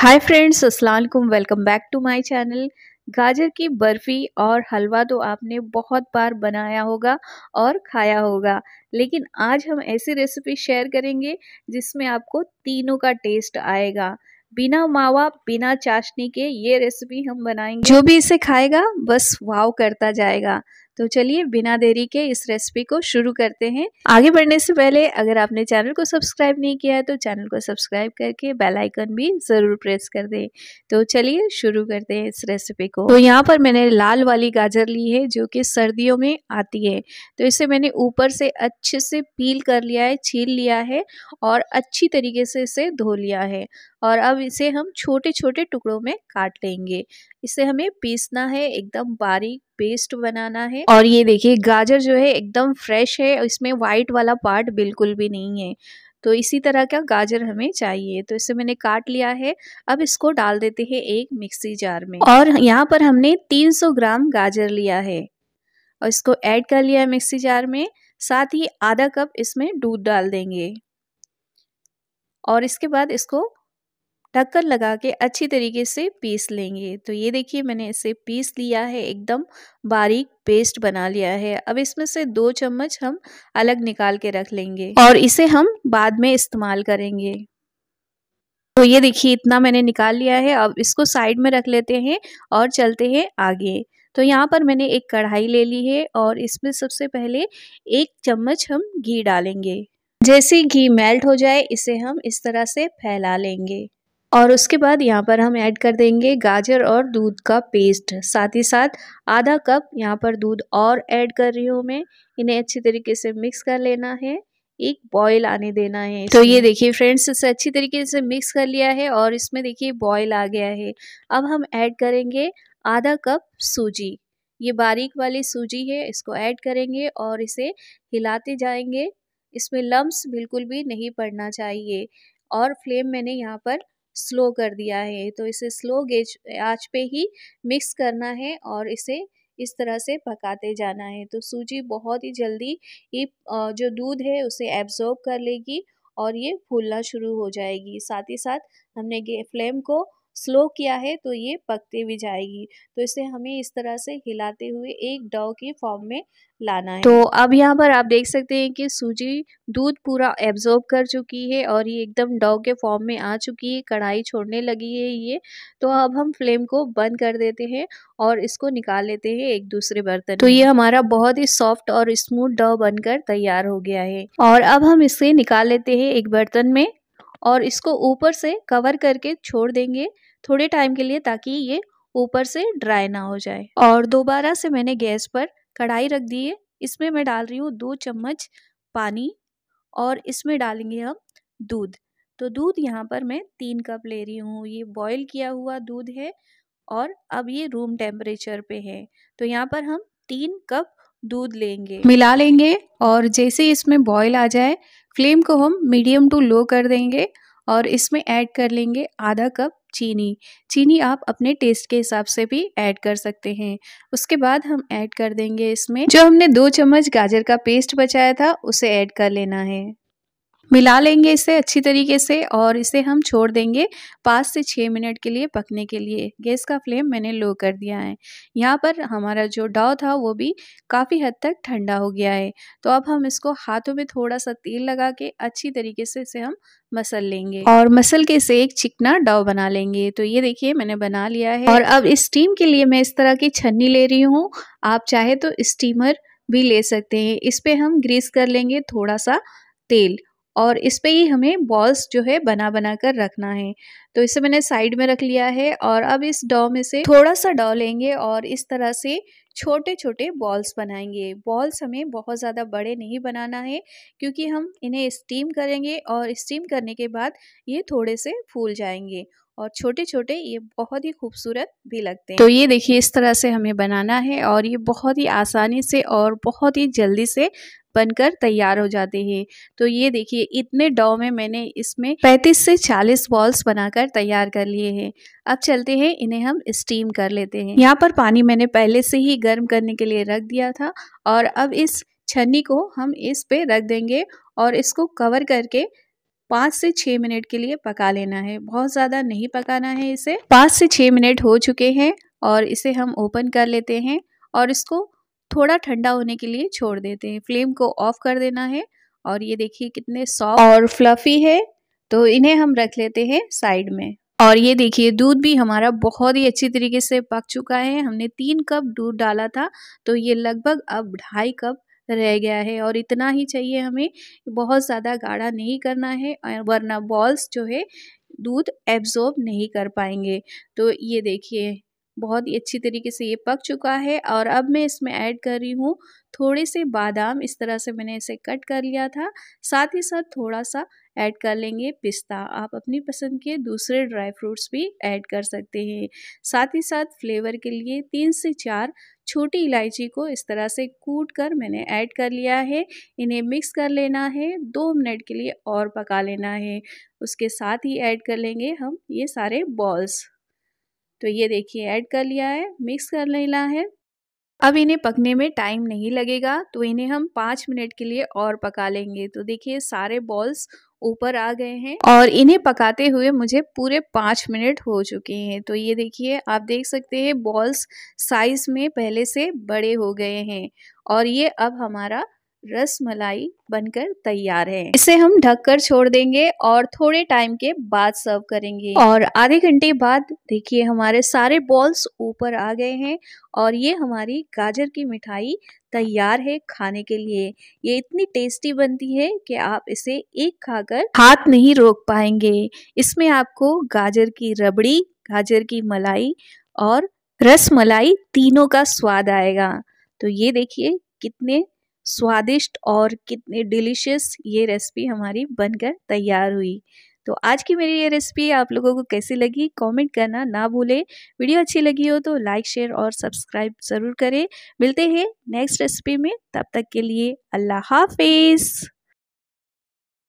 hi friends Aslam welcome back to my channel गाजर की बर्फ़ी और हलवा तो आपने बहुत बार बनाया होगा और खाया होगा लेकिन आज हम ऐसी रेसिपी शेयर करेंगे जिसमें आपको तीनों का टेस्ट आएगा बिना मावा बिना चाशनी के ये रेसिपी हम बनाएंगे जो भी इसे खाएगा बस वाव करता जाएगा तो चलिए बिना देरी के इस रेसिपी को शुरू करते हैं आगे बढ़ने से पहले अगर आपने चैनल को सब्सक्राइब नहीं किया है तो चैनल को सब्सक्राइब करके बेल आइकन भी ज़रूर प्रेस कर दें तो चलिए शुरू करते हैं इस रेसिपी को तो यहाँ पर मैंने लाल वाली गाजर ली है जो कि सर्दियों में आती है तो इसे मैंने ऊपर से अच्छे से पील कर लिया है छील लिया है और अच्छी तरीके से इसे धो लिया है और अब इसे हम छोटे छोटे टुकड़ों में काट लेंगे इसे हमें पीसना है एकदम बारीक पेस्ट बनाना है और ये देखिए गाजर जो है एकदम फ्रेश है इसमें वाइट वाला पार्ट बिल्कुल भी नहीं है तो इसी तरह का गाजर हमें चाहिए तो इसे मैंने काट लिया है अब इसको डाल देते हैं एक मिक्सी जार में और यहाँ पर हमने 300 ग्राम गाजर लिया है और इसको ऐड कर लिया है मिक्सी जार में साथ ही आधा कप इसमें दूध डाल देंगे और इसके बाद इसको ढक्कन लगा के अच्छी तरीके से पीस लेंगे तो ये देखिए मैंने इसे पीस लिया है एकदम बारीक पेस्ट बना लिया है अब इसमें से दो चम्मच हम अलग निकाल के रख लेंगे और इसे हम बाद में इस्तेमाल करेंगे तो ये देखिए इतना मैंने निकाल लिया है अब इसको साइड में रख लेते हैं और चलते हैं आगे तो यहाँ पर मैंने एक कढ़ाई ले ली है और इसमें सबसे पहले एक चम्मच हम घी डालेंगे जैसे घी मेल्ट हो जाए इसे हम इस तरह से फैला लेंगे और उसके बाद यहाँ पर हम ऐड कर देंगे गाजर और दूध का पेस्ट साथ ही साथ आधा कप यहाँ पर दूध और ऐड कर रही हूँ मैं इन्हें अच्छी तरीके से मिक्स कर लेना है एक बॉयल आने देना है तो ये देखिए फ्रेंड्स इसे अच्छी तरीके से मिक्स कर लिया है और इसमें देखिए बॉयल आ गया है अब हम ऐड करेंगे आधा कप सूजी ये बारीक वाली सूजी है इसको ऐड करेंगे और इसे हिलाते जाएंगे इसमें लम्ब बिल्कुल भी नहीं पड़ना चाहिए और फ्लेम मैंने यहाँ पर स्लो कर दिया है तो इसे स्लो गेज आँच पे ही मिक्स करना है और इसे इस तरह से पकाते जाना है तो सूजी बहुत ही जल्दी ये जो दूध है उसे एब्जॉर्ब कर लेगी और ये फूलना शुरू हो जाएगी साथ ही साथ हमने फ्लेम को स्लो किया है तो ये पकते भी जाएगी तो इसे हमें इस तरह से हिलाते हुए एक डव के फॉर्म में लाना है तो अब यहाँ पर आप देख सकते हैं कि सूजी दूध पूरा एब्जॉर्ब कर चुकी है और ये एकदम डव के फॉर्म में आ चुकी है कढ़ाई छोड़ने लगी है ये तो अब हम फ्लेम को बंद कर देते हैं और इसको निकाल लेते हैं एक दूसरे बर्तन तो ये हमारा बहुत ही सॉफ्ट और स्मूथ डव बनकर तैयार हो गया है और अब हम इसे निकाल लेते हैं एक बर्तन में और इसको ऊपर से कवर करके छोड़ देंगे थोड़े टाइम के लिए ताकि ये ऊपर से ड्राई ना हो जाए और दोबारा से मैंने गैस पर कढ़ाई रख दी है इसमें मैं डाल रही हूँ दो चम्मच पानी और इसमें डालेंगे हम दूध तो दूध यहाँ पर मैं तीन कप ले रही हूँ ये बॉईल किया हुआ दूध है और अब ये रूम टेम्परेचर पे है तो यहाँ पर हम तीन कप दूध लेंगे मिला लेंगे और जैसे इसमें बॉईल आ जाए फ्लेम को हम मीडियम टू लो कर देंगे और इसमें ऐड कर लेंगे आधा कप चीनी चीनी आप अपने टेस्ट के हिसाब से भी ऐड कर सकते हैं उसके बाद हम ऐड कर देंगे इसमें जो हमने दो चम्मच गाजर का पेस्ट बचाया था उसे ऐड कर लेना है मिला लेंगे इसे अच्छी तरीके से और इसे हम छोड़ देंगे पाँच से छः मिनट के लिए पकने के लिए गैस का फ्लेम मैंने लो कर दिया है यहाँ पर हमारा जो डाव था वो भी काफ़ी हद तक ठंडा हो गया है तो अब हम इसको हाथों में थोड़ा सा तेल लगा के अच्छी तरीके से इसे हम मसल लेंगे और मसल के से एक चिकना डाव बना लेंगे तो ये देखिए मैंने बना लिया है और अब स्टीम के लिए मैं इस तरह की छन्नी ले रही हूँ आप चाहे तो स्टीमर भी ले सकते हैं इस पर हम ग्रीस कर लेंगे थोड़ा सा तेल और इस पर ही हमें बॉल्स जो है बना बना कर रखना है तो इसे मैंने साइड में रख लिया है और अब इस डॉ में से थोड़ा सा डॉ लेंगे और इस तरह से छोटे छोटे बॉल्स बनाएंगे बॉल्स हमें बहुत ज़्यादा बड़े नहीं बनाना है क्योंकि हम इन्हें स्टीम करेंगे और स्टीम करने के बाद ये थोड़े से फूल जाएंगे और छोटे छोटे ये बहुत ही खूबसूरत भी लगते हैं तो ये देखिए इस तरह से हमें बनाना है और ये बहुत ही आसानी से और बहुत ही जल्दी से बनकर तैयार हो जाते हैं तो ये देखिए इतने डॉ में मैंने इसमें 35 से 40 बॉल्स बनाकर तैयार कर लिए हैं अब चलते हैं इन्हें हम स्टीम कर लेते हैं यहाँ पर पानी मैंने पहले से ही गर्म करने के लिए रख दिया था और अब इस छन्नी को हम इस पे रख देंगे और इसको कवर करके पाँच से छः मिनट के लिए पका लेना है बहुत ज़्यादा नहीं पकाना है इसे पाँच से छः मिनट हो चुके हैं और इसे हम ओपन कर लेते हैं और इसको थोड़ा ठंडा होने के लिए छोड़ देते हैं फ्लेम को ऑफ कर देना है और ये देखिए कितने सॉफ्ट और फ्लफी है तो इन्हें हम रख लेते हैं साइड में और ये देखिए दूध भी हमारा बहुत ही अच्छी तरीके से पक चुका है हमने तीन कप दूध डाला था तो ये लगभग अब ढाई कप रह गया है और इतना ही चाहिए हमें बहुत ज़्यादा गाढ़ा नहीं करना है वरना बॉल्स जो है दूध एब्जॉर्ब नहीं कर पाएंगे तो ये देखिए बहुत ही अच्छी तरीके से ये पक चुका है और अब मैं इसमें ऐड कर रही हूँ थोड़े से बादाम इस तरह से मैंने इसे कट कर लिया था साथ ही साथ थोड़ा सा ऐड कर लेंगे पिस्ता आप अपनी पसंद के दूसरे ड्राई फ्रूट्स भी ऐड कर सकते हैं साथ ही साथ फ्लेवर के लिए तीन से चार छोटी इलायची को इस तरह से कूट कर मैंने ऐड कर लिया है इन्हें मिक्स कर लेना है दो मिनट के लिए और पका लेना है उसके साथ ही ऐड कर लेंगे हम ये सारे बॉल्स तो ये देखिए ऐड कर लिया है मिक्स कर लेना है अब इन्हें पकने में टाइम नहीं लगेगा तो इन्हें हम पाँच मिनट के लिए और पका लेंगे तो देखिए सारे बॉल्स ऊपर आ गए हैं और इन्हें पकाते हुए मुझे पूरे पाँच मिनट हो चुके हैं तो ये देखिए आप देख सकते हैं बॉल्स साइज़ में पहले से बड़े हो गए हैं और ये अब हमारा रस मलाई बनकर तैयार है इसे हम ढककर छोड़ देंगे और थोड़े टाइम के बाद सर्व करेंगे और आधे घंटे बाद देखिए हमारे सारे बॉल्स ऊपर आ गए हैं और ये हमारी गाजर की मिठाई तैयार है खाने के लिए ये इतनी टेस्टी बनती है कि आप इसे एक खाकर हाथ नहीं रोक पाएंगे इसमें आपको गाजर की रबड़ी गाजर की मलाई और रस मलाई तीनों का स्वाद आएगा तो ये देखिए कितने स्वादिष्ट और कितने डिलीशियस ये रेसिपी हमारी बनकर तैयार हुई तो आज की मेरी ये रेसिपी आप लोगों को कैसी लगी कमेंट करना ना भूलें वीडियो अच्छी लगी हो तो लाइक शेयर और सब्सक्राइब ज़रूर करें मिलते हैं नेक्स्ट रेसिपी में तब तक के लिए अल्लाह हाफिज़